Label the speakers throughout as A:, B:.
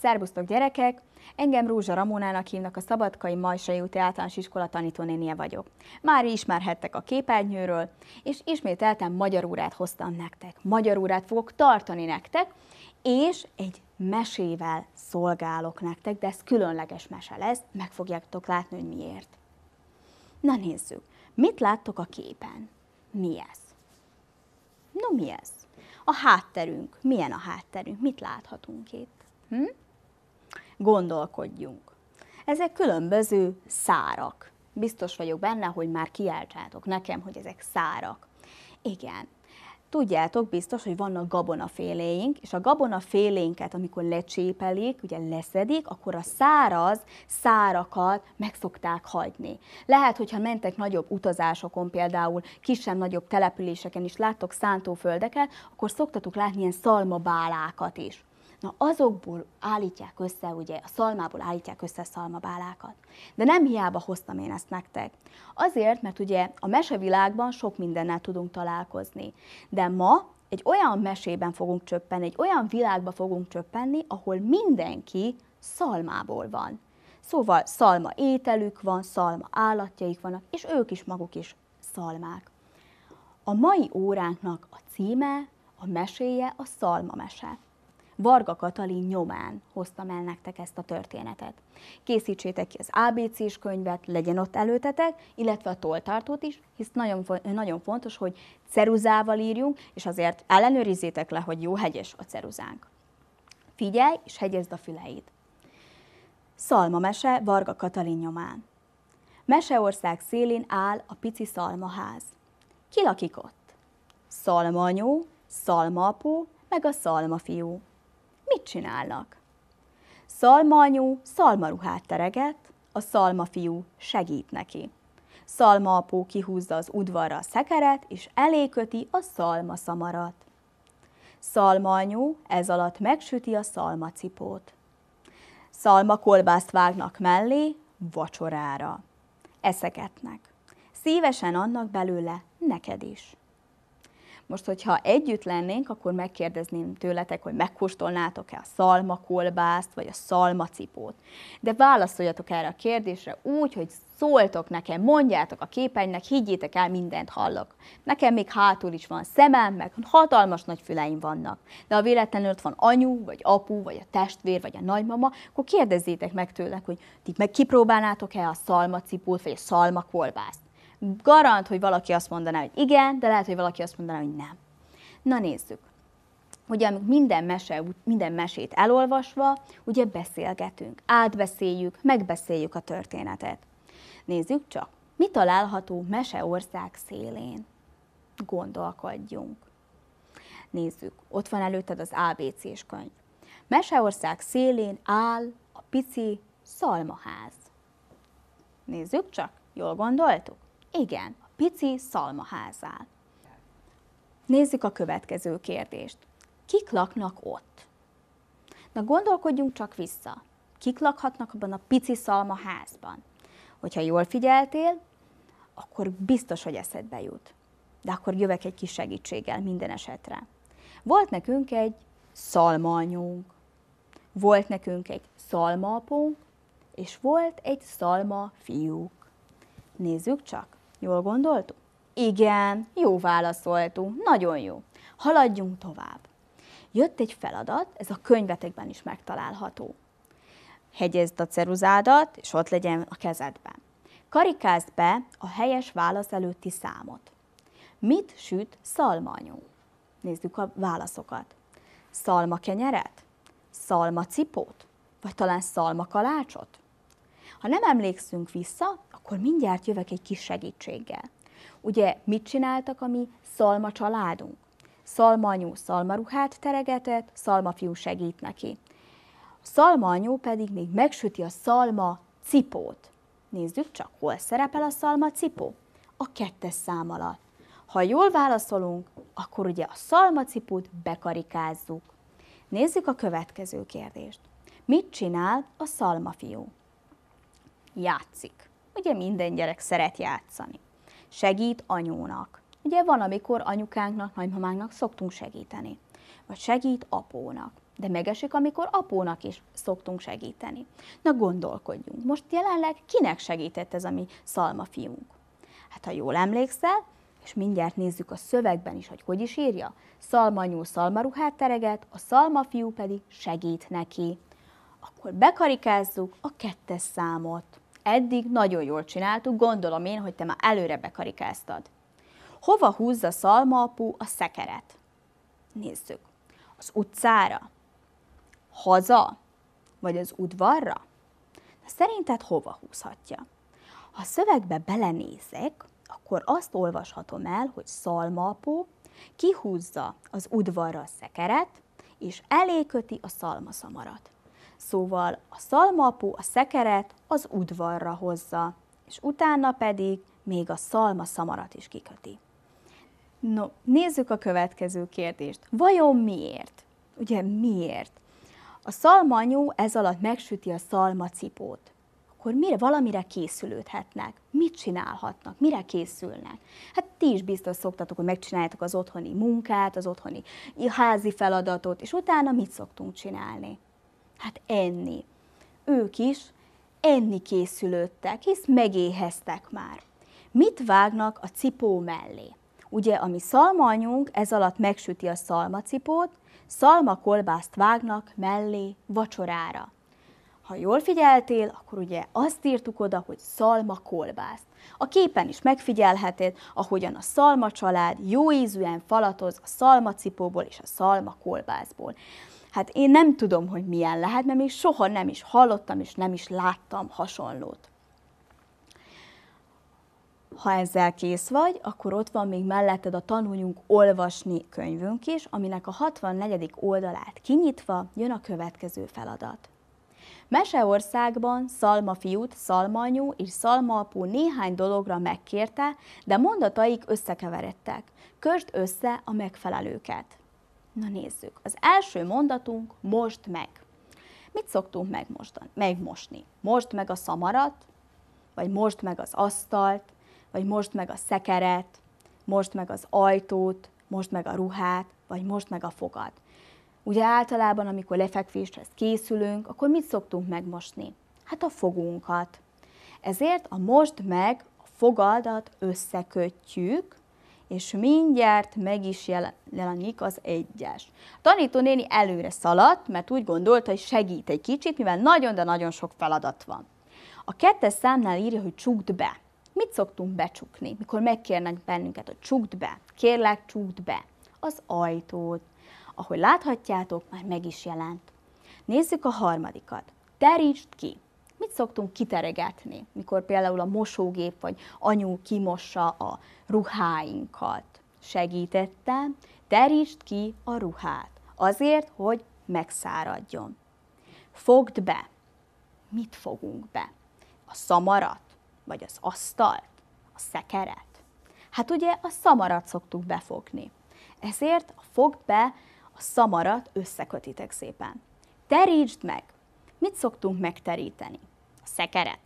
A: Szerbusztok gyerekek! Engem Rózsa Ramónának hívnak a Szabadkai Majsai úti általános iskola tanítónénie vagyok. Már ismerhettek a képernyőről, és ismételten magyar órát hoztam nektek. Magyar órát fogok tartani nektek, és egy mesével szolgálok nektek, de ez különleges mese lesz, meg fogjátok látni, hogy miért. Na nézzük, mit láttok a képen? Mi ez? No, mi ez? A hátterünk. Milyen a hátterünk? Mit láthatunk itt? Hm? gondolkodjunk. Ezek különböző szárak. Biztos vagyok benne, hogy már kiáltsátok nekem, hogy ezek szárak. Igen, tudjátok biztos, hogy vannak gabonaféléink, és a gabonafélénket, amikor lecsépelik, ugye leszedik, akkor a száraz szárakat meg szokták hagyni. Lehet, hogyha mentek nagyobb utazásokon, például kisebb-nagyobb településeken is láttok szántóföldeket, akkor szoktatok látni ilyen szalmabálákat is. Na azokból állítják össze, ugye a szalmából állítják össze szalmabálákat. De nem hiába hoztam én ezt nektek. Azért, mert ugye a mesevilágban sok mindennel tudunk találkozni. De ma egy olyan mesében fogunk csöppenni, egy olyan világba fogunk csöppenni, ahol mindenki szalmából van. Szóval szalma ételük van, szalma állatjaik vannak, és ők is maguk is szalmák. A mai óránknak a címe, a meséje a szalma mese. Varga Katalin nyomán hoztam el nektek ezt a történetet. Készítsétek ki az ABC-s könyvet, legyen ott előtetek, illetve a toltartót is, hisz nagyon, nagyon fontos, hogy ceruzával írjunk, és azért ellenőrizzétek le, hogy jó hegyes a ceruzánk. Figyelj, és hegyezd a füleid. Szalma mese Varga Katalin nyomán. Meseország szélén áll a pici szalmaház. Ki lakik ott? Szalma anyó, szalma apó, meg a szalma fiú mit csinálnak? anyu szalmaruhát tereget, a fiú segít neki. Szalma apó kihúzza az udvarra a szekeret, és eléköti a szalma szamarat. Szalma anyu ez alatt megsüti a szalmacipót. Szalma kolbászt vágnak mellé, vacsorára. Eszegetnek. Szívesen annak belőle neked is. Most, hogyha együtt lennénk, akkor megkérdezném tőletek, hogy megkóstolnátok-e a szalmakolbászt, vagy a szalmacipót. De válaszoljatok erre a kérdésre úgy, hogy szóltok nekem, mondjátok a képernyőnek, higgyétek el, mindent hallok. Nekem még hátul is van szemem, meg hatalmas nagy füleim vannak. De ha véletlenül ott van anyu, vagy apu, vagy a testvér, vagy a nagymama, akkor kérdezzétek meg tőlek, hogy ti meg kipróbálnátok-e a szalmacipót, vagy a szalmakolbászt garant, hogy valaki azt mondaná, hogy igen, de lehet, hogy valaki azt mondaná, hogy nem. Na nézzük. Ugye minden, mese, minden mesét elolvasva, ugye beszélgetünk, átbeszéljük, megbeszéljük a történetet. Nézzük csak, mi található meseország szélén? Gondolkodjunk. Nézzük, ott van előtted az ABC-s könyv. Meseország szélén áll a pici szalmaház. Nézzük csak, jól gondoltuk? Igen, a pici szalmaházál. Nézzük a következő kérdést. Kik laknak ott? Na gondolkodjunk csak vissza. Kik lakhatnak abban a pici szalmaházban? Hogyha jól figyeltél, akkor biztos, hogy eszedbe jut. De akkor jövök egy kis segítséggel minden esetre. Volt nekünk egy szalmanyunk, volt nekünk egy szalmapunk, és volt egy szalma fiúk. Nézzük csak! Jól gondoltuk? Igen, jó válaszoltunk, nagyon jó. Haladjunk tovább. Jött egy feladat, ez a könyvetekben is megtalálható. Hegyezd a ceruzádat, és ott legyen a kezedben. Karikázd be a helyes válasz előtti számot. Mit süt szalmanyú? Nézzük a válaszokat. Szalma kenyeret? Szalma cipót? Vagy talán szalma kalácsot? Ha nem emlékszünk vissza, akkor mindjárt jövök egy kis segítséggel. Ugye mit csináltak a mi szalma családunk? Szalma anyu szalmaruhát teregetett, szalma fiú segít neki. szalma anyu pedig még megsüti a szalma cipót. Nézzük csak, hol szerepel a szalma cipó? A kettes szám alatt. Ha jól válaszolunk, akkor ugye a szalmacipót bekarikázzuk. Nézzük a következő kérdést. Mit csinál a szalmafiú? Játszik ugye minden gyerek szeret játszani. Segít anyónak. Ugye van, amikor anyukánknak, nagymamánknak szoktunk segíteni. Vagy segít apónak. De megesik, amikor apónak is szoktunk segíteni. Na gondolkodjunk. Most jelenleg kinek segített ez a mi szalma fiunk? Hát ha jól emlékszel, és mindjárt nézzük a szövegben is, hogy hogy is írja. Szalmanyú szalmaruhát tereget, a fiú pedig segít neki. Akkor bekarikázzuk a kettes számot. Eddig nagyon jól csináltuk, gondolom én, hogy te már előre bekarikáztad. Hova húzza szalmaapu a szekeret? Nézzük. Az utcára? Haza? Vagy az udvarra? Na, szerinted hova húzhatja? Ha a szövegbe belenézek, akkor azt olvashatom el, hogy szalmaapu kihúzza az udvarra a szekeret, és eléköti a szalmaszamarat. Szóval a szalmapu a szekeret az udvarra hozza, és utána pedig még a szalma szamarat is kiköti. No, nézzük a következő kérdést. Vajon miért? Ugye miért? A szalmanyú ez alatt megsüti a szalmacipót. Akkor mire, valamire készülődhetnek? Mit csinálhatnak? Mire készülnek? Hát ti is biztos szoktatok, hogy megcsináljátok az otthoni munkát, az otthoni házi feladatot, és utána mit szoktunk csinálni? Hát enni. Ők is enni készülődtek, hisz megéheztek már. Mit vágnak a cipó mellé? Ugye, ami szalmanyunk, ez alatt megsüti a szalmacipót, szalmakolbászt vágnak mellé vacsorára. Ha jól figyeltél, akkor ugye azt írtuk oda, hogy szalmakolbászt. A képen is megfigyelheted, ahogyan a szalma család jó ízűen falatoz a szalmacipóból és a szalmakolbászból. Hát én nem tudom, hogy milyen lehet, mert még soha nem is hallottam, és nem is láttam hasonlót. Ha ezzel kész vagy, akkor ott van még melletted a Tanuljunk olvasni könyvünk is, aminek a 64. oldalát kinyitva jön a következő feladat. Meseországban Szalma fiút, Szalmanyú és Szalma apu néhány dologra megkérte, de mondataik összekeveredtek. Körd össze a megfelelőket. Na nézzük, az első mondatunk most meg. Mit szoktunk megmostan, megmosni? Most meg a szamarat, vagy most meg az asztalt, vagy most meg a szekeret, most meg az ajtót, most meg a ruhát, vagy most meg a fogad. Ugye általában, amikor lefekvéshez készülünk, akkor mit szoktunk megmosni? Hát a fogunkat. Ezért a most meg a fogadat összekötjük, és mindjárt meg is jelenik az egyes. Tanítónéni előre szaladt, mert úgy gondolta, hogy segít egy kicsit, mivel nagyon, de nagyon sok feladat van. A kettes számnál írja, hogy csukd be. Mit szoktunk becsukni, mikor megkérnek bennünket, hogy csukd be, kérlek, csukd be az ajtót. Ahogy láthatjátok, már meg is jelent. Nézzük a harmadikat. Terítsd ki! szoktunk kiteregetni, mikor például a mosógép vagy anyu kimossa a ruháinkat. Segítettem, terítsd ki a ruhát, azért, hogy megszáradjon. Fogd be. Mit fogunk be? A szamarat? Vagy az asztalt? A szekeret? Hát ugye a szamarat szoktuk befogni. Ezért a fogd be a szamarat összekötitek szépen. Terítsd meg! Mit szoktunk megteríteni? Szekeret.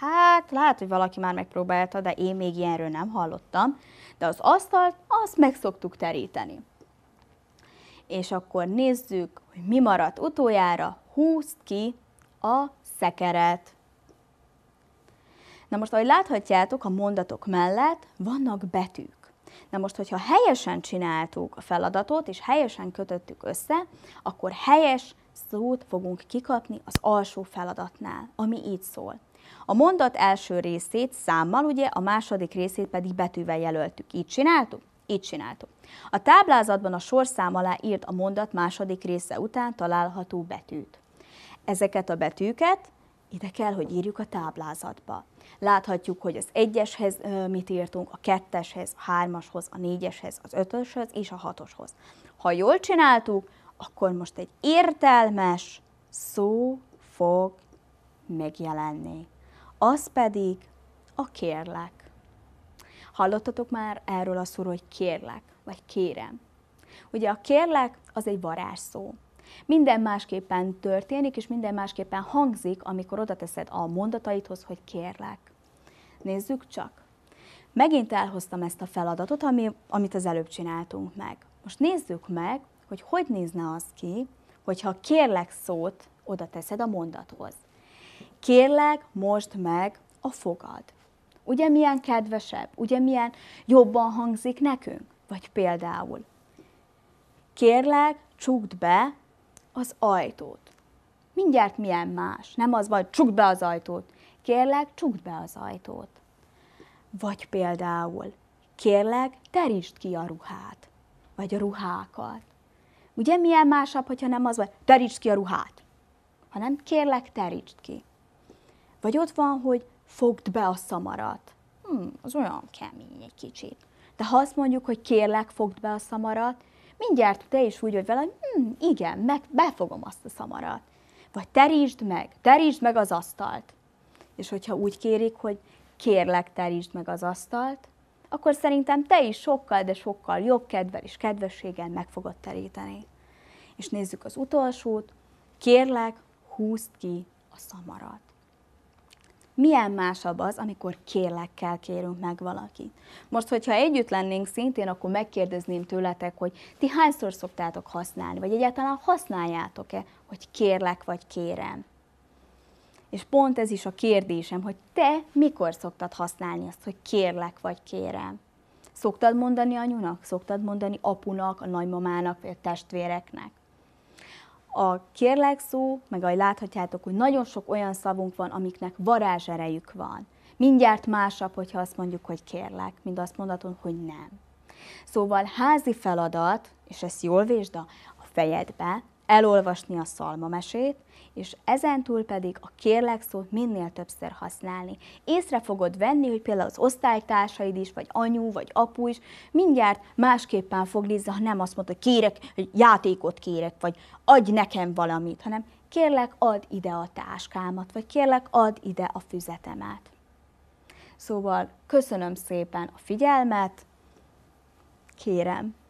A: Hát, lehet, hogy valaki már megpróbálta, de én még ilyenről nem hallottam. De az asztalt, azt meg szoktuk teríteni. És akkor nézzük, hogy mi maradt utoljára. Húzd ki a szekeret. Na most, ahogy láthatjátok, a mondatok mellett vannak betűk. Na most, hogyha helyesen csináltuk a feladatot, és helyesen kötöttük össze, akkor helyes szót fogunk kikapni az alsó feladatnál, ami így szól. A mondat első részét számmal, ugye a második részét pedig betűvel jelöltük. Így csináltuk? Így csináltuk. A táblázatban a sorszám alá írt a mondat második része után található betűt. Ezeket a betűket ide kell, hogy írjuk a táblázatba. Láthatjuk, hogy az egyeshez mit írtunk, a ketteshez, a hármashoz, a négyeshez, az ötöshez és a hatoshoz. Ha jól csináltuk, akkor most egy értelmes szó fog megjelenni. Az pedig a kérlek. Hallottatok már erről a szóról, hogy kérlek, vagy kérem. Ugye a kérlek az egy varázsszó. Minden másképpen történik, és minden másképpen hangzik, amikor oda teszed a mondataidhoz, hogy kérlek. Nézzük csak. Megint elhoztam ezt a feladatot, ami, amit az előbb csináltunk meg. Most nézzük meg, hogy hogy nézne az ki, hogyha kérlek szót oda teszed a mondathoz. Kérlek, most meg a fogad. Ugye milyen kedvesebb, ugye milyen jobban hangzik nekünk? Vagy például, kérlek, csukd be az ajtót. Mindjárt milyen más, nem az vagy csukd be az ajtót. Kérlek, csukd be az ajtót. Vagy például, kérlek, terítsd ki a ruhát, vagy a ruhákat. Ugye milyen másabb, hogyha nem az vagy, terítsd ki a ruhát, hanem kérlek, terítsd ki. Vagy ott van, hogy fogd be a szamarat. Hmm, az olyan kemény egy kicsit. De ha azt mondjuk, hogy kérlek, fogd be a szamarat, mindjárt te is úgy vagy vele, hogy hmm, igen, meg befogom azt a szamarat. Vagy terítsd meg, terítsd meg az asztalt. És hogyha úgy kérik, hogy kérlek, terítsd meg az asztalt, akkor szerintem te is sokkal, de sokkal jobb kedvel és kedvességgel meg fogod teríteni. És nézzük az utolsót, kérlek, húzd ki a szamarat. Milyen másabb az, amikor kérlekkel kérünk meg valakit? Most, hogyha együtt lennénk szintén, akkor megkérdezném tőletek, hogy ti hányszor szoktátok használni, vagy egyáltalán használjátok-e, hogy kérlek vagy kérem. És pont ez is a kérdésem, hogy te mikor szoktad használni azt, hogy kérlek vagy kérem? Szoktad mondani anyunak? Szoktad mondani apunak, a nagymamának, vagy a testvéreknek? A kérlek szó, meg ahogy láthatjátok, hogy nagyon sok olyan szavunk van, amiknek varázserejük van. Mindjárt másabb, hogyha azt mondjuk, hogy kérlek, mint azt mondaton, hogy nem. Szóval házi feladat, és ezt jól vésd a fejedbe, elolvasni a szalmamesét, és ezentúl pedig a kérlek szót minél többször használni. Észre fogod venni, hogy például az osztálytársaid is, vagy anyu, vagy apu is mindjárt másképpen fog Liza, ha nem azt mondta, hogy kérek, hogy játékot kérek, vagy adj nekem valamit, hanem kérlek, add ide a táskámat, vagy kérlek, add ide a füzetemet. Szóval köszönöm szépen a figyelmet, kérem,